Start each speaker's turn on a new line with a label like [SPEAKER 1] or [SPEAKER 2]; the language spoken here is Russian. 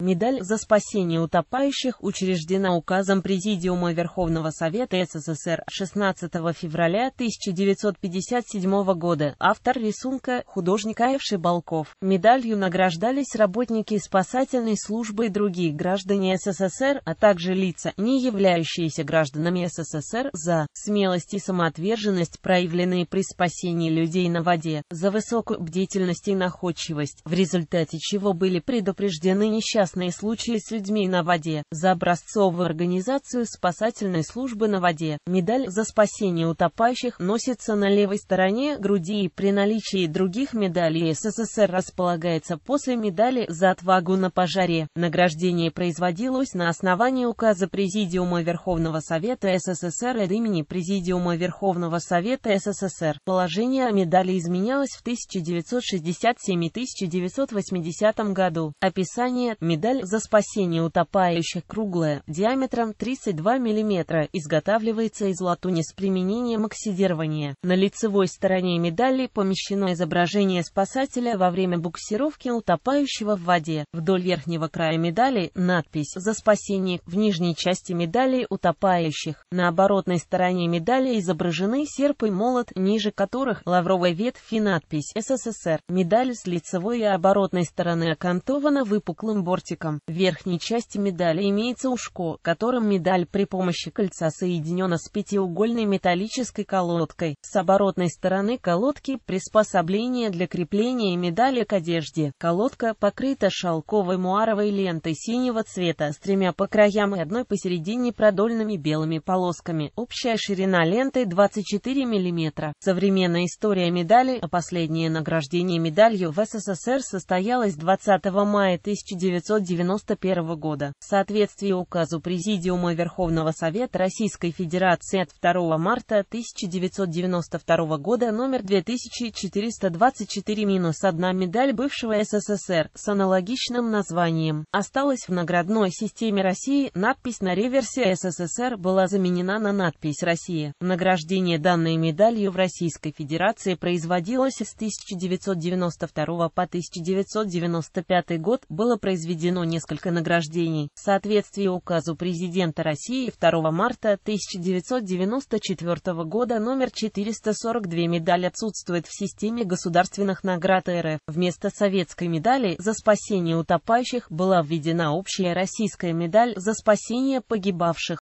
[SPEAKER 1] Медаль за спасение утопающих учреждена указом Президиума Верховного Совета СССР 16 февраля 1957 года. Автор рисунка – художник Аев Балков. Медалью награждались работники спасательной службы и другие граждане СССР, а также лица, не являющиеся гражданами СССР, за смелость и самоотверженность, проявленные при спасении людей на воде, за высокую бдительность и находчивость, в результате чего были предупреждены несчастные несчастные случаи с людьми на воде, за образцовую организацию спасательной службы на воде. Медаль за спасение утопающих носится на левой стороне груди и при наличии других медалей СССР располагается после медали за отвагу на пожаре. Награждение производилось на основании указа Президиума Верховного Совета СССР от имени Президиума Верховного Совета СССР. Положение о медали изменялось в 1967 и 1980 году. Описание медали медаль за спасение утопающих круглая, диаметром 32 мм, изготавливается из латуни с применением оксидирования. На лицевой стороне медали помещено изображение спасателя во время буксировки утопающего в воде. Вдоль верхнего края медали надпись «За спасение» в нижней части медали утопающих. На оборотной стороне медали изображены серп и молот, ниже которых лавровая ветвь и надпись «СССР». Медаль с лицевой и оборотной стороны окантована выпуклым бортиком ластиком. В верхней части медали имеется ушко, которым медаль при помощи кольца соединена с пятиугольной металлической колодкой. С оборотной стороны колодки приспособление для крепления медали к одежде. Колодка покрыта шелковой муаровой лентой синего цвета с тремя по краям и одной посередине продольными белыми полосками. Общая ширина ленты 24 мм. Современная история медали, а последнее награждение медалью в СССР состоялось 20 мая 1990 1991 года. В соответствии указу Президиума Верховного Совета Российской Федерации от 2 марта 1992 года номер 2424-1 медаль бывшего СССР с аналогичным названием осталась в наградной системе России. Надпись на реверсе СССР была заменена на надпись «Россия». Награждение данной медалью в Российской Федерации производилось с 1992 по 1995 год, было произведено присуждено несколько награждений в соответствии указу президента России 2 марта 1994 года номер 442 медаль отсутствует в системе государственных наград РФ. Вместо советской медали за спасение утопающих была введена общая российская медаль за спасение погибавших.